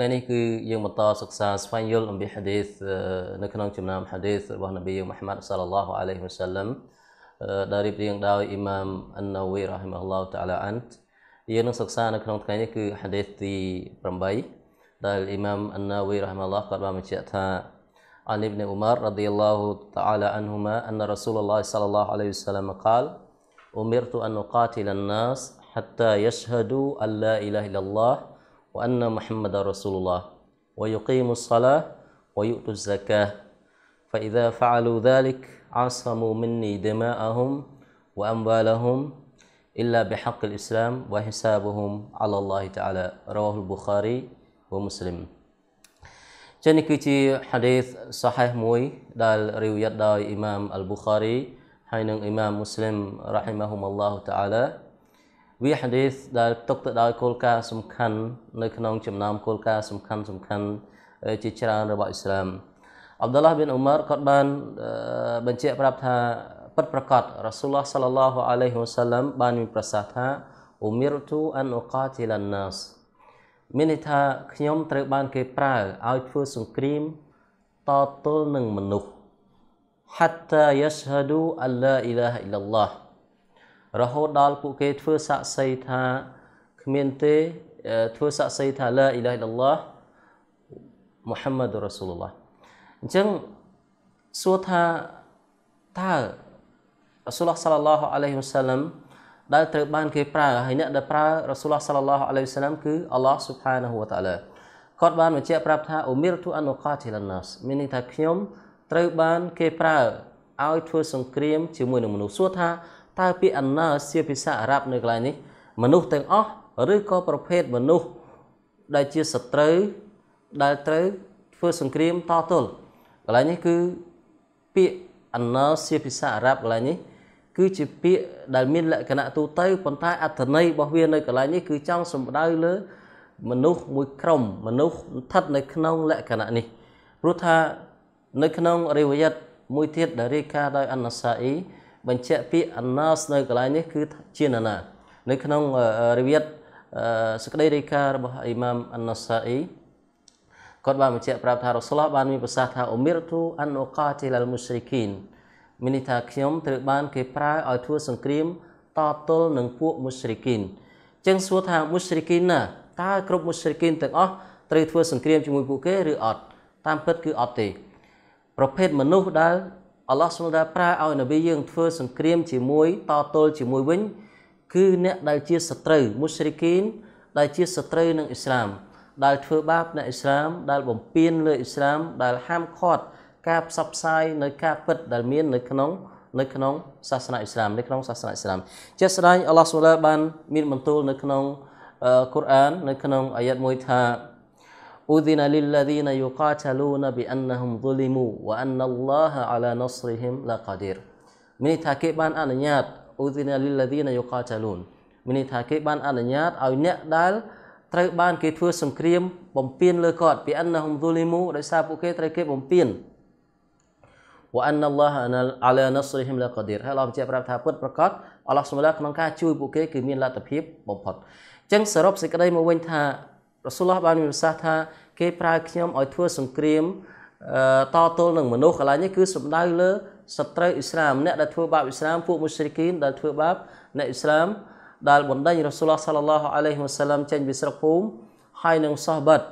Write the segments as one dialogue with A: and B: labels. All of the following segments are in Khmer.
A: ថ្ងៃនេះគឺយើងបន្តសិក្សាស្វែងយល់អំពី hadith នៅក្នុងចំណោម hadith Muhammad sallallahu alaihi wasallam ដែលរៀបរៀងដោយ Imam An-Nawawi rahimahullah ta'ala ant យើងនឹងសិក្សានៅក្នុងថ្ងៃនេះគឺ hadith ទី8ដែល Imam An-Nawawi rahimahullah គាត់បានបញ្ជាក់ថា عن ابن عمر رضي الله تعالى عنهما أن رسول الله صلى الله عليه وسلم قال أمرت أن أقاتل الناس حتى يشهدوا أن لا إله إلا الله وأن محمد رسول الله ويقيم الصلاة ويؤتوا الزكاة فإذا فعلوا ذلك عصموا مني دماءهم وأموالهم إلا بحق الإسلام وحسابهم على الله تعالى رواه البخاري ومسلم حديث صحيح موي البخاري مسلم ចឹងនេះគឺជា الله تعالى វាហាឌីសដែលຕົកទៅដោយគោលការណ៍សំខាន់នៅក្នុងចំណោមគោលការណ៍សំខាន់សំខាន់ជាច្រើនរបស់អ៊ីស្លាមអាប់ឌុលឡាហ៊ប៊ីនអ៊ូម៉ារគាត់បានបញ្ជាក់ប្រាប់ថាពិតប្រាកដរ៉ាស៊ូលឡោះសាឡឡោះអាឡៃហ៊ីវសាឡាំបានមានប្រសាសន៍ថាអ៊ូមីរទូអានអូកាទីឡានណាសមានន័យថាខ្ញុំត្រូវបានគេប្រើឲ្យធ្វើសង្គ្រាមតទល់នឹងមនុស្ស حتى يشهدوا أن لا إله إلا الله រហូតដល់ពួកគេធ្វើសាក្សីថាគ្មានទេធ្វើសាក្សីថាឡាអ៊ីឡាហ៊ីឡឡោះមូហាម៉ាឌុរ៉ាស៊ូលឡោះអញ្ចឹងសួរថាតើរ៉ាស៊ូលឡោះសាឡឡោះអាឡៃហ៊ីវ៉ាសាឡាំដែលត្រូវបានគេប្រើហើយអ្នកដែលប្រើរ៉ាស៊ូលឡោះសាឡឡោះអាឡៃហ៊ីវ៉ាសាឡាំគឺអល់ឡោះស៊ុបហានាហ៊ូវតាអាឡាគាត់បានបញ្ជាក់ប្រាប់ថាអូមីរទូអានូកាទីឡាណាសមានន័យថាខ្ញុំត្រូវបានគេប្រើឲ្យធ្វើសង្គ្រាមជាមួយនឹងមនុស្សសួរថាតើពាក្យ anna ជាភាសាអារ៉ាប់នៅកន្លែងនេះមនុស្សទាំងអស់ឬក៏ប្រភេទមនុស្សដែលជាសត្រូវដែលត្រូវធ្វើសង្គ្រាមតទល់កន្លែងនេះគឺពាក្យ anna ជាភាសាអារ៉ាប់កន្លែងនេះគឺជាពាក្យដែលមានលក្ខណៈទូទៅប៉ុន្តែអត្ថន័យរបស់វានៅកន្លែងនេះគឺចង់សំដៅលើមនុស្សមួយក្រុមមនុស្សស្ថិតនៅក្នុងលក្ខណៈនេះព្រោះថា នៅក្នុងរិវយ័តមួយទៀតដែលរាយការណ៍ដោយអនសាអ៊ីបញ្ជាក់ពាក្យ anas នៅកន្លែងនេះគឺជានរណានៅក្នុងរវិយតសក្តីរាយការណ៍របស់អ៊ីម៉ាមអានសាអ៊ីគាត់បានបញ្ជាក់ប្រាប់ថារ៉ូសុលឡោះបានមានប្រសាសន៍ថាអ៊ូមីរទូអានអូកាទីលាល់មូស្រីគីន មានន័យថាខ្ញុំត្រូវបានគេប្រើឲ្យធ្វើសង្គ្រាមតទល់នឹងពួកមូស្រីគីនអញ្ចឹងសួរថាមូស្រីគីនណាតើគ្រប់មូស្រីគីនទាំងអស់ត្រូវធ្វើសង្គ្រាមជាមួយពួកគេឬអត់តាមពិតគឺអត់ទេ ប្រភេទមនុស្សដែលអល់ឡោះសុំតាប្រើឲ្យនប៊ីយើងធ្វើសង្គ្រាមជាមួយតទល់ជាមួយវិញគឺអ្នកដែលជាសត្រូវមូស្រីគីនដែលជាសត្រូវនឹងអ៊ីស្លាម ដែលធ្វើបាបនឹងអ៊ីស្លាមដែលបំពានលើអ៊ីស្លាមដែលហាមឃាត់ការផ្សព្វផ្សាយនៅការពិតដែលមាន នៅក្នុង នៅក្នុងសាសនាអ៊ីស្លាមនៅក្នុងសាសនាអ៊ីស្លាមជាក់ស្ដែងអល់ឡោះសុំតាបានមានបន្ទូលនៅក្នុងអ៊ឺកូរ៉ាន នៅ ក្នុងអាយ៉ាត់មួយថា أذن للذين يقاتلون بأنهم ظلموا وأن الله على نصرهم لقدير មានន័យថាគេបានអនុញ្ញាតឧទិនលីលាឌីនយូកាចាលូនមានន័យថាគេបានអនុញ្ញាតឲ្យអ្នកដែលត្រូវបានគេធ្វើសង្គ្រាមបំពេញលើគាត់ពីអិនណហុំឌូលីមូដោយសារពួកគេត្រូវគេបំពេញវ៉ាអិនឡោះអាឡានសរីហ៊ីមឡាកឌីរហើយឡោះបញ្ជាក់ប្រាប់ថាពិតប្រកបអល់ឡោះសម្លាក្នុងការជួយពួកគេគឺមានលទ្ធភាពបំផុតអញ្ចឹងសរុបសេចក្តីមកវិញថារសូលឡោះបានមានប្រសាសន៍ថាគេប្រើខ្ញុំឲ្យធ្វើសង្គ្រាមតទល់នឹងមនុស្សកន្លែងនេះគឺសំដៅលើសត្រូវអ៊ីស្លាមអ្នកដែលធ្វើបាបអ៊ីស្លាមពួកមូស្រីគីនដែលធ្វើបាបអ្នកអ៊ីស្លាមដែលបណ្ដេញរសូលឡោះសាឡឡោះអាឡៃហ៊ីវ៉ាសាឡាមចេញពីស្រុកភូមិហើយនឹងសោះបាត់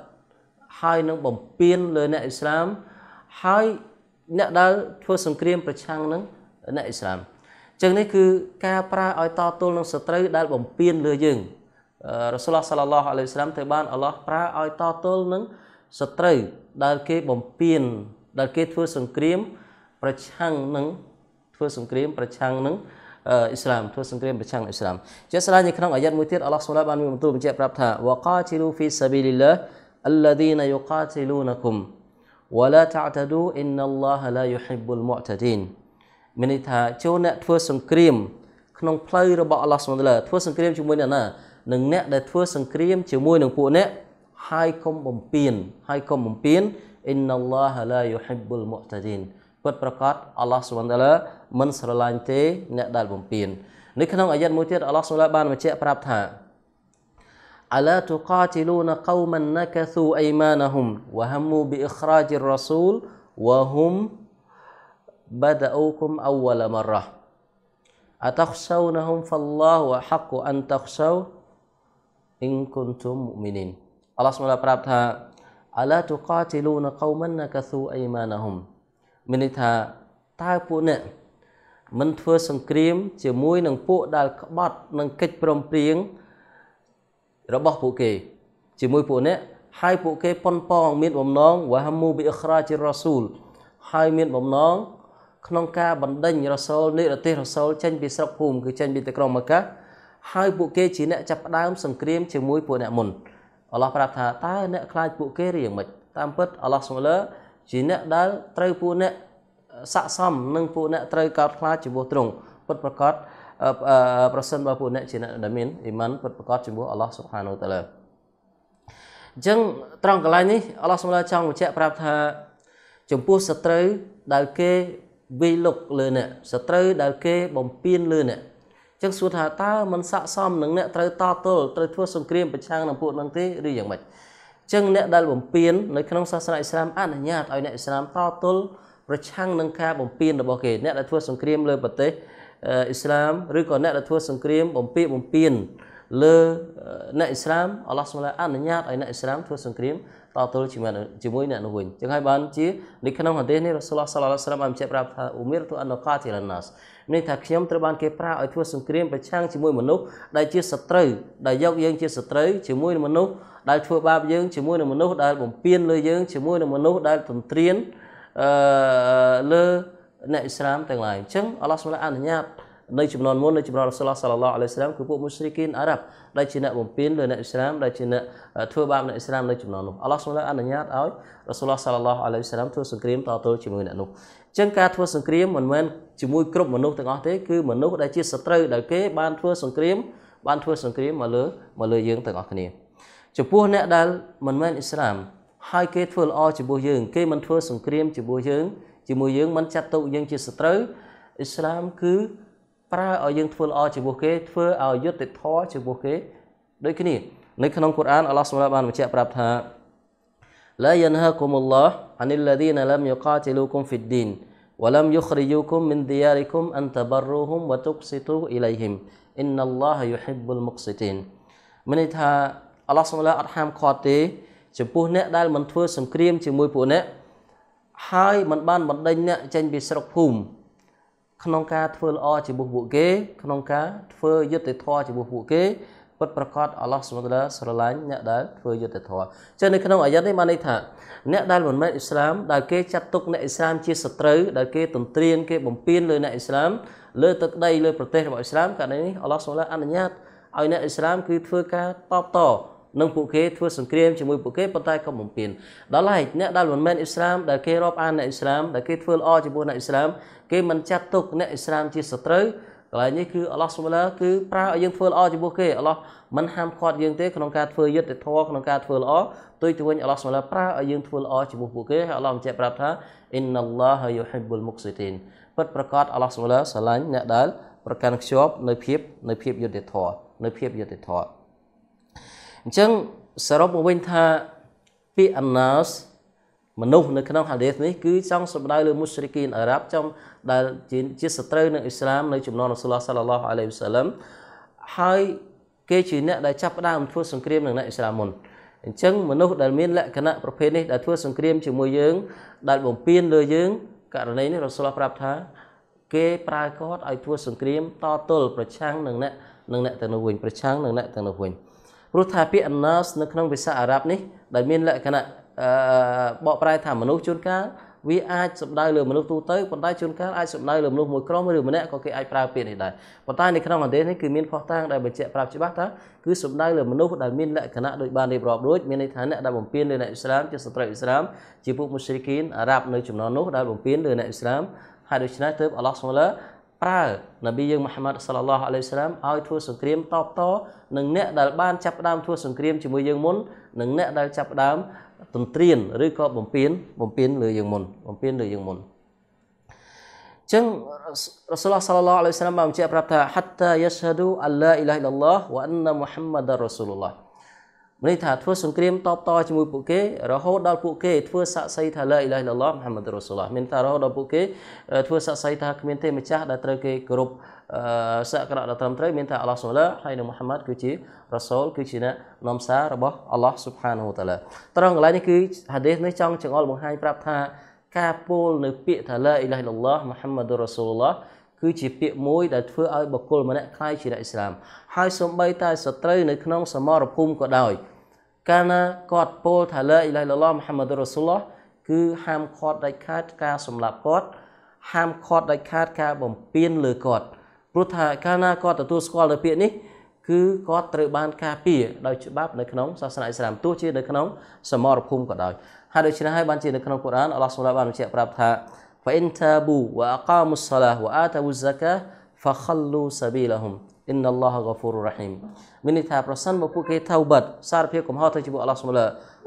A: ហើយនឹងបំពេញលើអ្នកអ៊ីស្លាមហើយអ្នកដែលធ្វើសង្គ្រាមប្រឆាំងនឹងអ្នកអ៊ីស្លាមចឹងនេះគឺការប្រើឲ្យតទល់នឹងសត្រូវដែលបំពេញលើយើងរសូលសាឡឡោះអាឡៃស្លាមត្រូវបានអល់ឡោះប្រើឲ្យតទល់នឹងសត្រូវដែលគេបំពេញដែលគេធ្វើសង្គ្រាមប្រឆាំងនឹងធ្វើសង្គ្រាមប្រឆាំងនឹងអ៊ីស្លាមធ្វើសង្គ្រាមប្រឆាំងអ៊ីស្លាមជាស្ដាយនៅក្នុងអាយ៉ាត់មួយទៀតអល់ឡោះសុបហានបានមានបន្ទូលបញ្ជាក់ប្រាប់ថាវកាទីលូហ្វីសាប៊ីលីឡាអល្លាឌីនយូកាទីលូនគុម ولا تعتدوا ان الله لا يحب المعتدين មានន័យថាចូលអ្នកធ្វើសង្គ្រាម ក្នុងផ្លូវរបស់អល់ឡោះសុបហានធ្វើសង្គ្រាមជាមួយអ្នកណានិងអ្នកដែលធ្វើសង្គ្រាមជាមួយនឹងពួកអ្នកហើយកុំបំពានហើយកុំបំពានអ៊ីនណាឡាហឡាយូហ៊ីប៊ុលមុតតាឌីនពិតប្រាកដអល់ឡោះសុបហានតាឡាមិនស្រឡាញ់ទេអ្នកដែលបំពាននៅក្នុងអាយ៉ាត់មួយទៀតអល់ឡោះសុបហានបានបញ្ជាក់ប្រាប់ថាអឡាទូកាទីលូនកោមិនណកាស៊ូអៃម៉ាណាហ៊ុមវហមូប៊ីអ៊ីខ្រាជីរ៉ាស៊ូលវហុមបដាអ៊ូគុមអវលមរ៉ា أتخشونهم فالله أحق أن تخشوه in kuntum mu'minin អល់ឡោះស្មើប្រាប់ថាអាឡាទូកាទីលូន qauman nakathu aymanahum មានន័យថាតើពួកអ្នកមិនធ្វើសង្គ្រាមជាមួយនឹងពួកដែលក្បត់នឹងកិច្ចព្រមព្រៀងរបស់ពួកគេ ជាមួយពួកអ្នកហើយពួកគេប៉ុនប៉ងមានបំណងវ៉ាមូប៊ីអ៊ីខ្រាជីរ៉ាស៊ូលហើយមានបំណង ក្នុងការបណ្ដេញរ៉ាស៊ូលនេះរទេសរ៉ាស៊ូលចេញពីស្រុកភូមិគឺចេញពីទីក្រុងម៉ាកាហើយពួកគេជាអ្នកចាប់ផ្ដើមសង្គ្រាមជាមួយពួកអ្នកមុនអល់ឡោះប្រាប់ថាតើអ្នកខ្លាចពួកគេឬយ៉ាងម៉េចតាមពិតអល់ឡោះសុំលើជាអ្នកដែលត្រូវពួកអ្នកស័កសមនឹងពួកអ្នកត្រូវកោតខ្លាចជាមួយទ្រង់ពិតប្រកបប្រសិនបើពួកអ្នកជាអ្នកដែលមានអ៊ីម៉ានពិតប្រកបជាមួយអល់ឡោះសុបហានូតាឡាអញ្ចឹងត្រង់កន្លែងនេះអល់ឡោះសុបហានូចង់បញ្ជាក់ប្រាប់ថាចំពោះសត្រូវដែលគេវាយលុកលើអ្នកសត្រូវដែលគេបំពេញលើអ្នកចឹងសួរថាតើมันស័កសមនឹងអ្នកត្រូវតទល់ត្រូវធ្វើសង្គ្រាមប្រឆាំងនឹងពួកនឹងទេឬយ៉ាងម៉េចចឹងអ្នកដែលបំពេញនៅក្នុងសាសនាអ៊ីស្លាមអនុញ្ញាតឲ្យអ្នកអ៊ីស្លាមតទល់ប្រឆាំងនឹងការបំពេញរបស់គេអ្នកដែលធ្វើសង្គ្រាមលើប្រទេសអ៊ីស្លាមឬក៏អ្នកដែលធ្វើសង្គ្រាមបំពេញបំពេញលើអ្នកអ៊ីស្លាមអល់ឡោះសម្លាអនុញ្ញាតឲ្យអ្នកអ៊ីស្លាមធ្វើសង្គ្រាមតទល់ជាមួយជាមួយអ្នកនោះវិញចឹងហើយបានជានៅក្នុងហាឌីសនេះរ៉ាសូលឡោះសាឡាឡោះសាឡាមបានបញ្ជាក់ប្រាប់ថាអ៊ូមីរទូអានកាទីលានណាសនេះថាខ្ញុំត្រូវបានគេប្រើឲ្យធ្វើសង្គ្រាមប្រឆាំងជាមួយមនុស្សដែលជាសត្រូវដែលយកយើងជាសត្រូវជាមួយនឹងមនុស្សដែលធ្វើបាបយើងជាមួយនឹងមនុស្សដែលបំពានលើយើងជាមួយនឹងមនុស្សដែលទន្ទ្រានអឺលើអ្នកអ៊ីស្លាមទាំងឡាយអញ្ចឹងអល់ឡោះសម្រាប់អនុញ្ញាតនៅចំនួនមុននៅចំនួនរ៉ាសូលសាឡឡោះអាឡៃស្លាមគឺពួកមូស្រីគីនអារ៉ាប់ដែលជាអ្នកបំពេញលើអ្នកអ៊ីស្លាមដែលជាអ្នកធ្វើបាបអ្នកអ៊ីស្លាមនៅចំនួននោះអាឡោះសម្រាប់អនុញ្ញាតឲ្យរ៉ាសូលសាឡឡោះអាឡៃស្លាមធ្វើសង្គ្រាមតទល់ជាមួយអ្នកនោះចឹងការធ្វើសង្គ្រាមមិនមែនជាមួយក្រុមមនុស្សទាំងអស់ទេគឺមនុស្សដែលជាសត្រូវដែលគេបានធ្វើសង្គ្រាមបានធ្វើសង្គ្រាមមកលើមកលើយើងទាំងអស់គ្នាចំពោះអ្នកដែលមិនមែនអ៊ីស្លាមហើយគេ ធ្វើល្អជាមួយយើង គេមិនធ្វើសង្គ្រាមជាមួយយើងជាមួយយើងមិនចាត់ទុកយើងជាសត្រូវអ៊ីស្លាម គឺប្រើឲ្យយើងធ្វើល្អជាមួយគេធ្វើឲ្យយុត្តិធម៌ជាមួយគេដូចគ្នានៅក្នុងកូរ៉ានអល់ឡោះសម្រាប់បានបញ្ជាក់ប្រាប់ថាឡាយ៉ានហាគុមុលឡោះអានិលឡាឌីនឡាមយូកាទីលូគុំហ្វីឌីន ولم يخرجوكم من دياركم أن تبروهم وتقسطوا إليهم إن الله يحب المقسطين មានន័យថាអល់ឡោះសម្រាប់អត់ហាមឃាត់ទេចំពោះអ្នកដែលមិនធ្វើសង្គ្រាមជាមួយពួកអ្នកហើយមិនបានបណ្ដេញអ្នកចេញពីស្រុកភូមិក្នុងការធ្វើល្អជាមួយពួកគេ ក្នុងការធ្វើយុត្តិធម៌ជាមួយពួកគេពិតប្រកបអល់ឡោះសុបហានតាស្រឡាញ់អ្នកដែលធ្វើយុត្តិធម៌ចឹងនៅក្នុងអាយ៉ាត់នេះបានន័យថាអ្នកដែលមិនមែនអ៊ីស្លាមដែលគេចាត់ទុកអ្នកអ៊ីស្លាមជាសត្រូវដែលគេទន្ទ្រានគេបំពានលើអ្នកអ៊ីស្លាមលើទឹកដីលើប្រទេសរបស់អ៊ីស្លាមករណីនេះអល់ឡោះសុបហានតាអនុញ្ញាតឲ្យអ្នកអ៊ីស្លាមគឺធ្វើការតបតនឹងពួកគេធ្វើសង្គ្រាមជាមួយពួកគេប៉ុន្តែក៏បំពេញដល់ឡែកអ្នកដែលមិនមែនអ៊ីស្លាមដែលគេរាប់អានអ្នកអ៊ីស្លាមដែលគេធ្វើល្អជាមួយអ្នកអ៊ីស្លាមគេមិនចាត់ទុកអ្នកអ៊ីស្លាមជាសត្រូវកន្លែងនេះគឺអល់ឡោះសុបឡាគឺប្រើឲ្យយើងធ្វើល្អចំពោះគេអល់ឡោះមិនហាមឃាត់យើងទេក្នុងការធ្វើយុត្តិធម៌ក្នុងការធ្វើល្អទុយទៅវិញអល់ឡោះសុបឡាប្រើឲ្យយើងធ្វើល្អចំពោះពួកគេហើយអល់ឡោះបញ្ជាក់ប្រាប់ថាអ៊ីនណាល់ឡោះយូហ៊ីប៊ុលមុកស៊ីទីនពិតប្រកបអល់ឡោះសុបឡាស្រឡាញ់អ្នកដែលប្រកាន់ខ្ជាប់នៅភាពនៅភាពយុត្តិធម៌នៅភាពយុត្តិធម៌អញ្ចឹងសរុបមកវិញថាពាក្យ annas មនុស្សនៅក្នុងហាឌីសនេះគឺចង់សម្ដៅលើមូស្រីគីនអារ៉ាប់ចង់ដែលជាសត្រូវនឹងអ៊ីស្លាមនៅចំនួនរ៉ាសូលសាឡឡោះអាឡៃហ៊ីវសាឡាំហើយគេជាអ្នកដែលចាប់ផ្ដើមធ្វើសង្គ្រាមនឹងអ្នកអ៊ីស្លាមមុនអញ្ចឹងមនុស្សដែលមានលក្ខណៈប្រភេទនេះដែលធ្វើសង្គ្រាមជាមួយយើង ដែលបំពេញលើយើងករណីនេះរ៉ាសូលប្រាប់ថាគេប្រើគាត់ឲ្យធ្វើសង្គ្រាមតទល់ប្រឆាំងនឹងអ្នកនឹងអ្នកទៅនោះវិញប្រឆាំងនឹងអ្នកទៅនោះវិញព្រោះថាពាក្យអណាសនៅក្នុងភាសាអារ៉ាប់នេះដែលមានលក្ខណៈបកប្រែថាមនុស្សជួនកាលវាអាចសម្ដៅលើមនុស្សទូទៅប៉ុន្តែជួនកាលអាចសម្ដៅលើមនុស្សមួយក្រុមឬម្នាក់ក៏គេអាចប្រើពាក្យនេះដែរប៉ុន្តែនៅក្នុងអន្តរនេះគឺមានផុសតាងដែលបញ្ជាក់ប្រាប់ច្បាស់ថាគឺសម្ដៅលើមនុស្សដែលមានលក្ខណៈដូចបានរៀបរាប់រួចមានន័យថាអ្នកដែលបំពេញលើអ្នកអ៊ីស្លាមជាស្ត្រីអ៊ីស្លាមជាពួកមូស្លីគីនអារ៉ាប់នៅចំនួននោះដែលបំពេញលើអ្នកអ៊ីស្លាមហើយដូច្នេះទើបអល់ឡោះសុលាប្រើនប៊ីយើងមហាម៉ាត់សល្លឡោះអាឡៃស្លាមឲ្យធ្វើសង្គ្រាមតបតនឹងអ្នកដែលបានចាប់ផ្ដើមធ្វើសង្គ្រាមជាមួយយើងមុននិងអ្នកដែលចាប់ផ្ដើមទន្ទ្រានឬក៏បំពេញបំពេញលើយើងមុនបំពេញលើយើងមុនអញ្ចឹងរ៉ាសូលឡោះសាឡឡោះអាឡៃសាឡាមបានបញ្ជាក់ប្រាប់ថាហាត់តាយ៉ាស្ហាឌូអាឡាអ៊ីឡាហ៊ីឡឡោះវ៉ាអានណាមូហាំម៉ាដារ៉ាសូលឡោះមានន័យថា ធ្វើសង្គ្រាមតបតជាមួយពួកគេ រហូតដល់ពួកគេ ធ្វើសាក់សីថាឡាអ៊ីឡាហ៊ីឡឡោះមូហាំម៉ាដារ៉ាសូលឡោះមានថារហូតដល់ពួកគេធ្វើសាក់សីថាគ្មានទេម្ចាស់ដែលត្រូវគេគោរពសក្តិដ៏ត្រឹមត្រូវមានថាអល់ឡោះសុលាហើយនឹងមូហាម៉ាត់គឺជារ៉ាសូល គឺជាអ្នកនាំសាររបស់អល់ឡោះស៊ុបហានូតាឡាត្រង់កន្លែងនេះគឺហាឌីសនេះចង់ចង្អុលបង្ហាញប្រាប់ថាការពោលនៅពាក្យថាឡាអ៊ីឡាហ៊ីឡឡោះមូហាម៉ាឌុររ៉ាសូលឡោះគឺជាពាក្យមួយ ដែលធ្វើឲ្យបុគ្គលម្នាក់ខ្លាយជាអ្នកឥស្លាម ហើយសូម្បីតែសត្រូវនៅក្នុងសមរភូមិក៏ដោយកាលណាគាត់ពោលថាឡាអ៊ីឡាហ៊ីឡឡោះមូហាម៉ាឌុររ៉ាសូលឡោះគឺហាមឃាត់ដាច់ខាតការសម្លាប់គាត់ហាមឃាត់ដាច់ខាតការបំពានលើគាត់ព្រោះថាកាលណាគាត់ទទួលស្គាល់នៅពាក្យនេះគឺគាត់ត្រូវបានការពារដោយច្បាប់នៅក្នុងសាសនាអ៊ីស្លាមទោះជានៅក្នុងសមរភូមិក៏ដោយហើយដូច្នេះហើយបានជានៅក្នុងកូរ៉ានអល់ឡោះសុឡាបានបញ្ជាក់ប្រាប់ថា فإن تابوا وأقاموا الصلاة وآتوا الزكاة فخلوا سبيلهم إن الله غفور رحيم មានន័យថាប្រសិនបើពួកគេថៅបិទសារភាពកំហុសទៅជាមួយអល់ឡោះសុឡា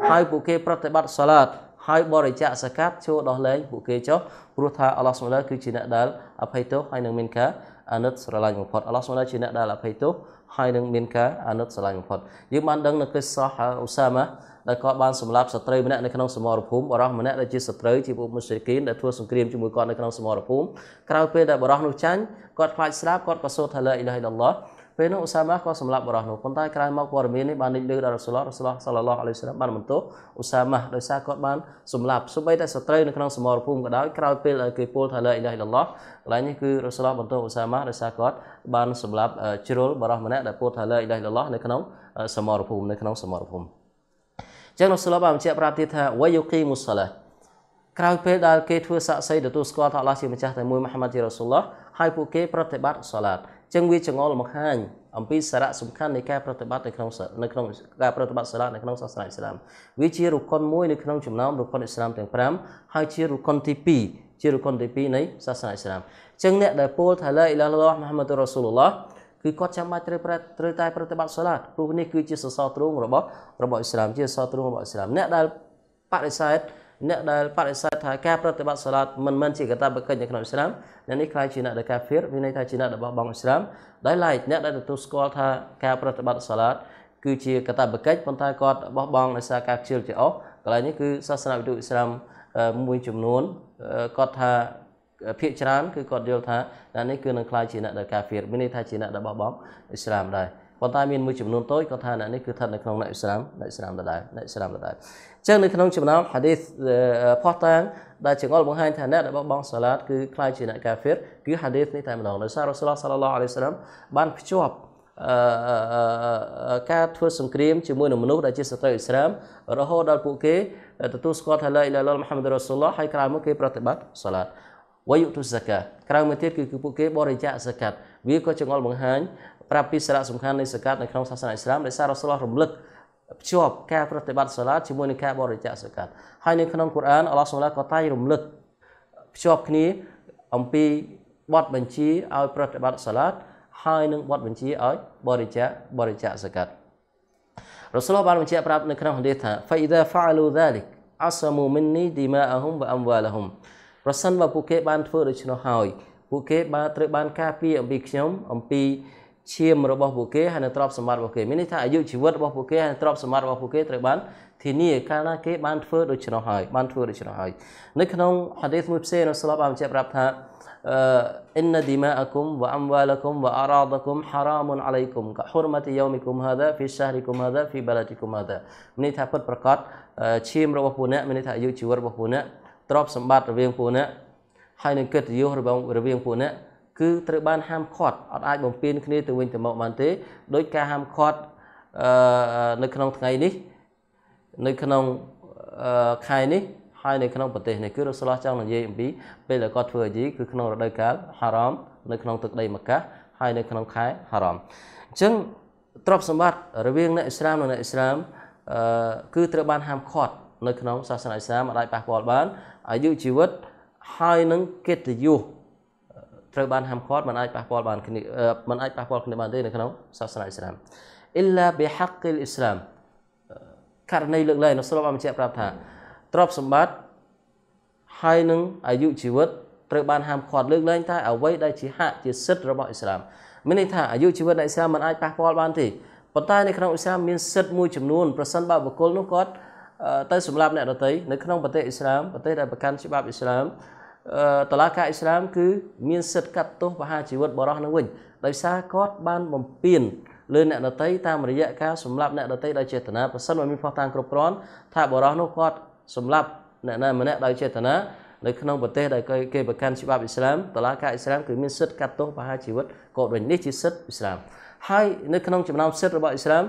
A: ហើយពួកគេប្រតិបត្តិសាឡាតហើយបរិច្ចាគសកាត់ចូលដោះលែងពួកគេចុះព្រោះថាអល់ឡោះសុឡាគឺជាអ្នកដែលអភ័យទោសហើយនឹងមានការអាណិតស្រឡាញ់បំផុតអល់ឡោះសុំជាអ្នកដែលអភ័យទោសហើយនឹងមានការអាណិតស្រឡាញ់បំផុតយើងបានដឹងនៅកិស្សះអូសាម៉ាដែលគាត់បានសម្លាប់សត្រូវម្នាក់នៅក្នុងសមរភូមិបរោះម្នាក់ដែលជាសត្រូវជាពួកមុស្លីគីនដែលធ្វើសង្គ្រាមជាមួយគាត់នៅក្នុងសមរភូមិក្រោយពេលដែលបរោះនោះចាញ់គាត់ខ្លាចស្លាប់គាត់ក៏សូត្រថាឡាអ៊ីឡាហិលឡោះពេលនោះឧសាមាក៏សម្លាប់បរោះនោះប៉ុន្តែក្រោយមកព័ត៌មាននេះបានលេចលឺដល់រ៉ាសូលរ៉ាសូលសាឡឡោះអាឡៃសាឡាមបានបន្ទោសឧសាមាដោយសារគាត់បានសម្លាប់សូម្បីតែសត្រូវនៅក្នុងសមរភូមិក៏ដោយក្រោយពេលគេពោលថាឡាអ៊ីឡាហ៊ីឡឡោះកន្លែងនេះគឺរ៉ាសូលបន្ទោសឧសាមាដោយសារគាត់បានសម្លាប់ជ្រុលបរោះម្នាក់ដែលពោលថាឡាអ៊ីឡាហ៊ីឡឡោះនៅក្នុងសមរភូមិនៅក្នុងសមរភូមិចឹងរ៉ាសូលបានបញ្ជាក់ប្រាប់ទៀតថាវ៉ាយូគីមុសសាឡាក្រោយពេលដែលគេធ្វើសាក់សីទទួលស្គាល់ថាអល់ឡោះជាម្ចាស់តែមួយមហាម៉ាត់ជារ៉ាសូលឡោះហើយពួកគេប្រតិបត្តិសាឡាតចឹងវាចងល់មកហាញអំពីសារៈសំខាន់នៃការប្រតិបត្តិនៅក្នុងនៅក្នុងការប្រតិបត្តិសាឡានៅក្នុងសាសនាអ៊ីស្លាមវាជារុគុនមួយនៅក្នុងចំណោមរុគុនអ៊ីស្លាមទាំង5ហើយជារុគុនទី2ជារុគុនទី2នៃសាសនាអ៊ីស្លាមចឹងអ្នកដែលពោលថាឡាអ៊ីឡាឡោះមហាម៉ាឌុរ៉ាស៊ូលឡោះគឺគាត់ចាំបាច់ត្រូវប្រត្រូវតែប្រតិបត្តិសាឡាព្រោះនេះគឺជាសសរទ្រូងរបស់របស់អ៊ីស្លាមជាសសរទ្រូងរបស់អ៊ីស្លាមអ្នកដែលបដិសេធអ្នកដែលបដិសេធថាការប្រតិបត្តិសាឡាតមិនមែនជាកាតព្វកិច្ចនៅក្នុងអ៊ីស្លាមអ្នកនេះខ្លាចជាអ្នកដែលកាហ្វៀរមានន័យថាជាអ្នករបស់បងអ៊ីស្លាមដោយឡែកអ្នកដែលទទួលស្គាល់ថាការប្រតិបត្តិសាឡាតគឺជាកាតព្វកិច្ចប៉ុន្តែគាត់បោះបង់ដោយសារការខ្ជិលច្រអូសកន្លែងនេះគឺសាសនាវិទូអ៊ីស្លាមមួយចំនួនគាត់ថាភាកច្រើនគឺគាត់យល់ថាអ្នកនេះគឺនឹងខ្លាចជាអ្នកដែលកាហ្វៀរមានន័យថាជាអ្នកដែលបោះបង់អ៊ីស្លាមដែរប៉ុន្តែមានមួយចំនួនតូចគាត់ថាអ្នកនេះគឺស្ថិតនៅក្នុងអ្នកអ៊ីស្លាមអ្នកអ៊ីស្លាមដដែលអ្នកអ៊ីស្លាមដដែលចឹងនៅក្នុងចំណោម hadith ផោះតាងដែលចង្អុលបង្ហាញថាអ្នកដែលបបងសាឡាតគឺខ្លាចជាអ្នកកាហ្វេតគឺ hadith នេះតែម្ដងដោយសាររ៉ូសុលឡោះសាឡឡោះអាឡៃសាឡាមបានភ្ជាប់ការធ្វើសង្គ្រាមជាមួយនឹងមនុស្សដែលជាសត្រូវអ៊ីស្លាមរហូតដល់ពួកគេទទួលស្គាល់ថាឡាអ៊ីឡាហ៊ីឡមហាម៉ាឌុរ៉ាស៊ូលឡោះហើយក្រោយមកគេប្រតិបត្តិសាឡាតវយុទុសកាក្រៅមកទៀតគឺពួកគេបរិច្ចាគសកាត់វាក៏ចង្អុលបង្ហាញប្រាប់ពីសារៈសំខាន់នៃសកាត់នៅក្នុងសាសនាអ៊ីស្លាមដោយសាររ៉ូសុលឡោះរំលឹកភ្ជាប់ការប្រតិបត្តិសាឡាតជាមួយនឹងការបរិច្ចាគសកាត់ហើយនៅក្នុងកូរ៉ានអល់ឡោះសុបហានក៏តែងរំលឹកភ្ជាប់គ្នាអំពីបទបញ្ជាឲ្យប្រតិបត្តិសាឡាតហើយនឹងបទបញ្ជាឲ្យបរិច្ចាគបរិច្ចាគសកាត់រ៉ូសូលបានបញ្ជាក់ប្រាប់នៅក្នុងហឌីសថា فإذا فعلوا ذلك عصموا مني دماءهم وأموالهم ប្រសិនបើពួកគេ បានធ្វើដូច្នោះហើយពួកគេ បានត្រូវបានការពារអំពីខ្ញុំអំពីឈាមរបស់ពួកគេហើយនឹងទ្រព្យសម្បត្តិរបស់គេមានន័យថាអាយុជីវិតរបស់ពួកគេហើយទ្រព្យសម្បត្តិរបស់ពួកគេត្រូវបានធានា កាលណាគេ បានធ្វើដូច្នោះហើយ បានធ្វើដូច្នោះហើយនៅក្នុងហាឌីសមួយផ្សេងនៅស្លាប់បានបញ្ជាក់ប្រាប់ថាអឺ إن دماءكم وأموالكم وأراضكم حرام عليكم كحرمة يومكم هذا في شهركم هذا في بلدكم هذا មានន័យថាពិតប្រាកដឈាមរបស់ពួកអ្នកមានន័យថាអាយុជីវិតរបស់ពួកអ្នកទ្រព្យសម្បត្តិរវាងពួកអ្នកហើយនឹងកិត្តិយសរបស់រវាងពួកអ្នកគឺត្រូវបានហាមឃាត់អត់អាចបំពេញគ្នាទៅវិញទៅមកបានទេដោយការហាមឃាត់អឺនៅក្នុងថ្ងៃនេះនៅក្នុងខែនេះហើយនៅក្នុងប្រទេសនេះគឺរសលោះចង់និយាយអំពី ពេលដែលគាត់ធ្វើហជីគឺក្នុងរដូវកាលហារ៉មនៅក្នុងទឹកដីម៉ាកាហើយនៅក្នុងខែហារ៉មអញ្ចឹងទ្រព្យសម្បត្តិរវាងអ្នកអ៊ីស្លាមនិងអ្នកអ៊ីស្លាមអឺគឺត្រូវបានហាមឃាត់នៅ ក្នុងសាសនាអ៊ីស្លាមអាចប៉ះពាល់បានអាយុជីវិតហើយនឹងកិត្តិយសត្រូវបានហាមឃាត់មិនអាចប៉ះពាល់បានគ្នាមិនអាចប៉ះពាល់គ្នាបានទេនៅក្នុងសាសនាអ៊ីស្លាម إلا بحق الإسلام ករណីលើកឡើងនៅស្របបានបញ្ជាក់ប្រាប់ថាទ្រព្យសម្បត្តិហើយនឹងអាយុជីវិតត្រូវបានហាមឃាត់លើកឡើងថាអ្វីដែលជាហៈជាសិទ្ធិរបស់អ៊ីស្លាមមានន័យថាអាយុជីវិតនៃអ៊ីស្លាមមិនអាចប៉ះពាល់បានទេប៉ុន្តែនៅក្នុងអ៊ីស្លាមមានសិទ្ធិមួយចំនួនប្រសិនបើបុគ្គលនោះគាត់ទៅសម្លាប់អ្នកដទៃនៅក្នុងប្រទេសអ៊ីស្លាមប្រទេសដែលប្រកាន់ច្បាប់អ៊ីស្លាមតឡាការអ៊ីស្លាមគឺមានសិទ្ធិកាត់ទោសបហាជីវិតបរោះនឹងវិញដោយសារគាត់បានបំពេញលើអ្នកដតីតាមរយៈការសម្លាប់អ្នកដតីដោយចេតនាប្រសិនបើមានផុសតាងគ្រប់គ្រាន់ថាបរោះនោះគាត់សម្លាប់អ្នកណាម្នាក់ដោយចេតនានៅក្នុងប្រទេសដែលគេប្រកាន់ច្បាប់អ៊ីស្លាមតឡាការអ៊ីស្លាមគឺមានសិទ្ធិកាត់ទោសបហាជីវិតគាត់វិញនេះជាសិទ្ធិអ៊ីស្លាមហើយនៅក្នុងចំណោមសិទ្ធិរបស់អ៊ីស្លាម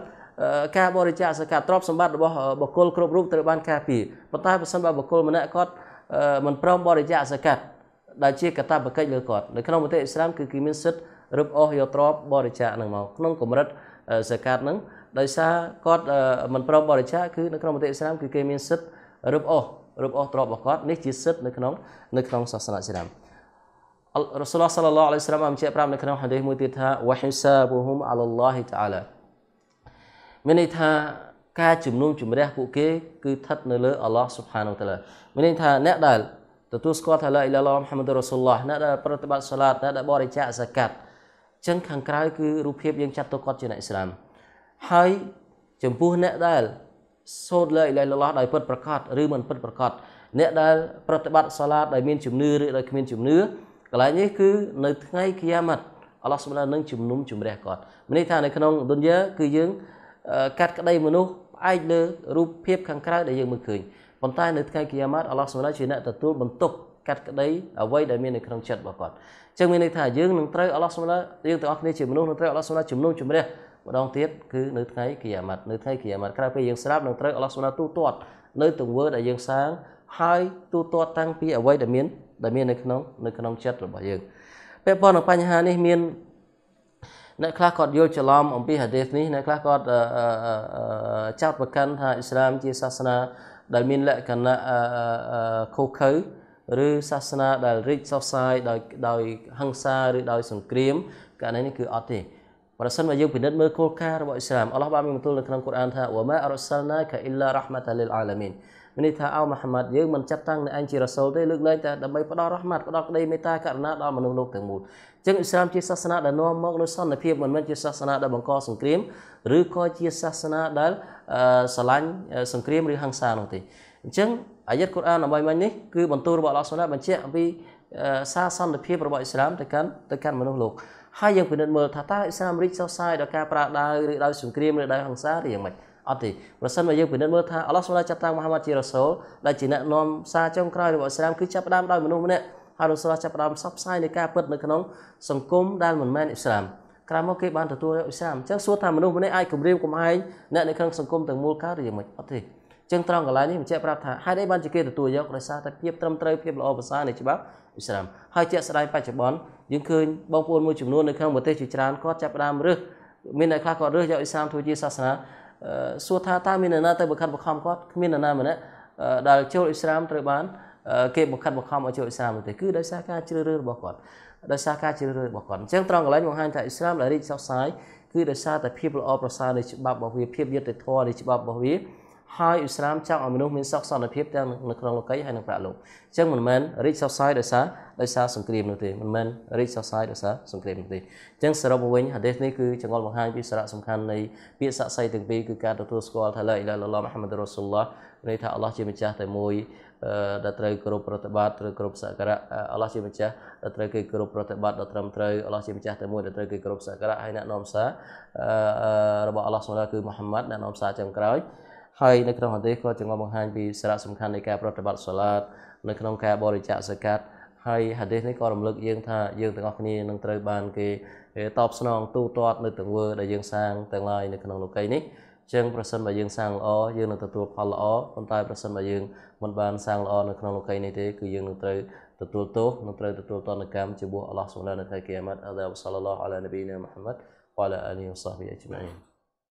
A: ការបរិច្ចាគសកាទ្រព្យសម្បត្តិរបស់បុគ្គលគ្រប់រូបត្រូវបានការពារប៉ុន្តែប្រសិនបើបុគ្គលម្នាក់គាត់មិនព្រមបរិច្ចាគសកាត់ដែលជាកតាបកិច្ចលើគាត់នៅក្នុងប្រទេសអ៊ីស្លាមគឺគេមានសិទ្ធិរឹបអូសយកទ្រព្យបរិច្ចាគហ្នឹងមកក្នុងកម្រិតសកាត់ហ្នឹងដោយសារគាត់មិនព្រមបរិច្ចាគគឺនៅក្នុងប្រទេសអ៊ីស្លាមគឺគេមានសិទ្ធិរឹបអូសរឹបអូសទ្រព្យរបស់គាត់នេះជាសិទ្ធិនៅក្នុង នៅក្នុងសាសនាអ៊ីស្លាមរ៉ូសូលសាឡឡោះអាឡៃសាឡាមបានបញ្ជាក់ប្រាប់នៅក្នុងហាឌីសមួយទៀតថាវ៉ហ៊ីសាប៊ូហ៊ុមអាឡាឡោះតាអាឡាមានន័យថាការជំនុំជម្រះពួកគេគឺស្ថិតនៅលើអល់ឡោះស៊ុបហានូតាឡាមានន័យថា អ្នកដែលទទួលស្គាល់ថាឡាអ៊ីឡាឡោះមហាម៉ាឌុរ៉ាស៊ូលឡោះអ្នកដែលប្រតិបត្តិសាឡាតអ្នកដែលបរិច្ចាគសាកាត់ចឹងខាងក្រៅគឺរូបភាពយើងចាត់ទុកគាត់ជាអ្នកអ៊ីស្លាមហើយចំពោះអ្នកដែលសូត្រឡាអ៊ីឡាឡោះដោយពិតប្រកបឬមិនពិតប្រកបអ្នកដែលប្រតិបត្តិសាឡាតដោយមានជំនឿឬដោយគ្មាន ជំនឿកន្លែងនេះគឺនៅ ថ្ងៃគិយាម៉ាត់អល់ឡោះស៊ុបហានូនឹងជំនុំជម្រះគាត់មានន័យថានៅក្នុងឌុនយ៉ាគឺយើងកាត់ក្តីមនុស្សផ្អែកលើរូបភាពខាងក្រៅដែលយើងមើលឃើញប៉ុន្តែ នៅថ្ងៃគីយ៉ាម៉ាត់អល់ឡោះសុបហានជាអ្នកទទួលបន្ទុកកាត់ក្តីអ្វីដែលមាននៅក្នុងចិត្តរបស់គាត់អញ្ចឹងមានន័យថាយើងនឹងត្រូវអល់ឡោះសុបហានយើងទាំងអស់គ្នាជាមនុស្សនឹងត្រូវអល់ឡោះសុបហានជំនុំជម្រះម្ដងទៀតគឺនៅថ្ងៃគីយ៉ាម៉ាត់នៅថ្ងៃគីយ៉ាម៉ាត់ក្រៅពេលយើងស្លាប់នឹងត្រូវអល់ឡោះសុបហានទូទាត់នៅទង្វើដែលយើងសាងហើយទូទាត់តាំងពីអ្វីដែលមានដែលមាននៅក្នុងនៅក្នុងចិត្តរបស់យើងពាក់ព័ន្ធនឹងបញ្ហានេះមានអ្នកខ្លះគាត់យល់ច្រឡំអំពីហាឌីសនេះអ្នកខ្លះគាត់ចោទប្រកាន់ថាអ៊ីស្លាមជាសាសនាដែលមានលក្ខណៈខុសខើឬសាសនាដែលរិចសោះសាយដោយដោយហិង្សាឬដោយសង្គ្រាមករណីនេះគឺអត់ទេប្រសិនបើយើងពិនិត្យមើលគោលការណ៍របស់អ៊ីស្លាមអល់ឡោះបានមានបន្ទូលនៅក្នុងកូរ៉ានថាវ៉ាម៉ាអរសាល់ណាកាអ៊ីឡារ៉ាហ្មាតាលីលអាឡាមីនមានន័យថាអោមូហាម៉ាត់យើងមិនចាត់តាំងអ្នកឯងជារ៉ាសូលទេលើកលែងតែដើម្បីផ្ដល់រ៉ាហ្មាត់ផ្ដល់ក្តីមេត្តាករុណាដល់មនុស្សលោកទាំងមូលអញ្ចឹងអ៊ីស្លាមជាសាសនាដែលនាំមកនូវសន្តិភាពមិនមែនជាសាសនាដែលបង្កសង្គ្រាមឬក៏ជាសាសនាដែលស្រឡាញ់សង្គ្រាមឬហិង្សានោះទេអញ្ចឹងអាយត្តកូរ៉ានអ្វីមិញនេះគឺបន្ទូលរបស់អល់ឡោះសុណាបញ្ជាក់អំពីសារសន្តិភាពរបស់អ៊ីស្លាមទៅកាន់ទៅកាន់មនុស្សលោកហើយយើងពិនិត្យមើលថាតើអ៊ីស្លាមរីកសោសាយដោយការប្រើដៅឬដោយសង្គ្រាមឬដោយហិង្សាឬយ៉ាងម៉េចអត់ទេប្រសិនបើយើងពិនិត្យមើលថាអល់ឡោះសម្រាប់ចាត់តាំងមូហាម៉ាត់ជារ៉ាសូលដែលជាអ្នកនាំសារចុងក្រោយរបស់អ៊ីស្លាមគឺចាប់ផ្ដើមដោយមនុស្សម្នាក់ហើយរ៉ាសូលចាប់ផ្ដើមផ្សព្វផ្សាយនៃការពិតនៅក្នុងសង្គមដែលមិនមែនអ៊ីស្លាមក្រោយមកគេបានទទួលអ៊ីស្លាមអញ្ចឹងសួរថាមនុស្សម្នាក់អាចគម្រាមកំហែងអ្នកនៅក្នុងសង្គមទាំងមូលកើតឬយ៉ាងម៉េចអត់ទេចឹងត្រង់កន្លែងនេះបញ្ជាក់ប្រាប់ថាហេតុអីបានជាគេទទួលយកដោយសារតែភាពត្រឹមត្រូវភាពល្អប្រសើរនៃច្បាប់អ៊ីស្លាមហើយជាក់ស្ដែងបច្ចុប្បន្នយើងឃើញបងប្អូនមួយចំនួននៅក្នុងប្រទេសជាច្រើនគាត់ចាប់ផ្ដើមរើសមានអ្នកខ្លះគាត់រើសយកអ៊ីស្លាមធ្វើជាសាសនាសួរថាតើមាននរណាទៅបង្ខិតបង្ខំគាត់គ្មាននរណាម្នាក់ដែលចូលអ៊ីស្លាមត្រូវបានគេបង្ខិតបង្ខំឲ្យចូលអ៊ីស្លាមទេគឺដោយសារការជ្រើសរើសរបស់គាត់ដោយសារការជ្រើសរើសរបស់គាត់អញ្ចឹងត្រង់កន្លែងបង្ហាញថាអ៊ីស្លាមដែលរីកសុខសាយគឺដោយសារតែភាពល្អប្រសើរនៃច្បាប់របស់វាភាពយុត្តិធម៌នៃច្បាប់របស់វាហើយអ៊ីស្លាមចង់ឲ្យមនុស្សមានសុខសន្តិភាពទាំងនៅក្នុងលោកីយ៍ហើយនិងប្រាក់លោកអញ្ចឹងមិនមែនរីកសោសាយដោយសារដោយសារសង្គ្រាមនោះទេមិនមែនរីកសោសាយដោយសារសង្គ្រាមនោះទេអញ្ចឹងសរុបមកវិញហាឌីសនេះគឺចង្អុលបង្ហាញពីសារៈសំខាន់នៃពាក្យស័ក្តិសិទ្ធិទាំងពីរគឺការទទួលស្គាល់ថាឡាអ៊ីឡាហ៊ីឡឡោះមហាម៉ាឌុរ៉ូស៊ូលឡោះន័យថាអល់ឡោះជាម្ចាស់តែមួយដែលត្រូវគោរពប្រតិបត្តិត្រូវគោរពសក្ការៈអល់ឡោះជាម្ចាស់ដែលត្រូវគេគោរពប្រតិបត្តិដល់ត្រឹមត្រូវអល់ឡោះជាម្ចាស់តែមួយដែលត្រូវគេគោរពសក្ការៈហើយអ្នកនាំសាររបស់អល់ឡោះសម្រាប់គឺមូហាម៉ាត់អ្នកនាំសារចុងក្រោយហើយនៅក្នុងហាឌីសក៏ចងបង្ហាញពីសារៈសំខាន់នៃការប្រតិបត្តិសាឡាតនៅក្នុងការបរិច្ចាគសកាត់ហើយហាឌីសនេះក៏រំលឹកយើងថាយើងទាំងអស់គ្នានឹងត្រូវបាន គេតបស្នងទូទាត់នៅទង្វើដែលយើងសាងទាំងឡាយនៅក្នុងលោកីនេះចឹងប្រសិនបើយើងសាងល្អយើងនឹងទទួលផលល្អប៉ុន្តែប្រសិនបើយើងមិនបានសាងល្អនៅក្នុងលោកីនេះទេគឺយើងនឹងត្រូវទទួលទោសនឹងត្រូវទទួលតនកម្មជាមួយអល់ឡោះសុបហានតាអាឡានៅថ្ងៃគីយ៉ាម៉ាត់អល់ឡោះសាឡាឡោះអាឡានប៊ីណាមូហាម៉ាត់វ៉ាឡាអាលីវ៉ាសាហ៊ប៊ីអ៊ីជ្មាអ៊ីន